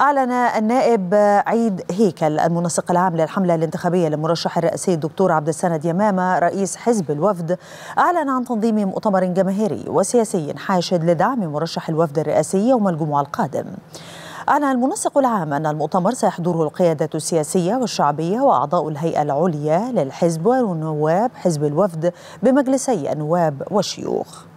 أعلن النائب عيد هيكل المنسق العام للحملة الانتخابية للمرشح الرئاسي الدكتور عبد السند يمامة رئيس حزب الوفد أعلن عن تنظيم مؤتمر جماهيري وسياسي حاشد لدعم مرشح الوفد الرئاسي يوم الجمعة القادم أعلن المنسق العام أن المؤتمر سيحضره القيادة السياسية والشعبية وأعضاء الهيئة العليا للحزب ونواب حزب الوفد بمجلسي النواب والشيوخ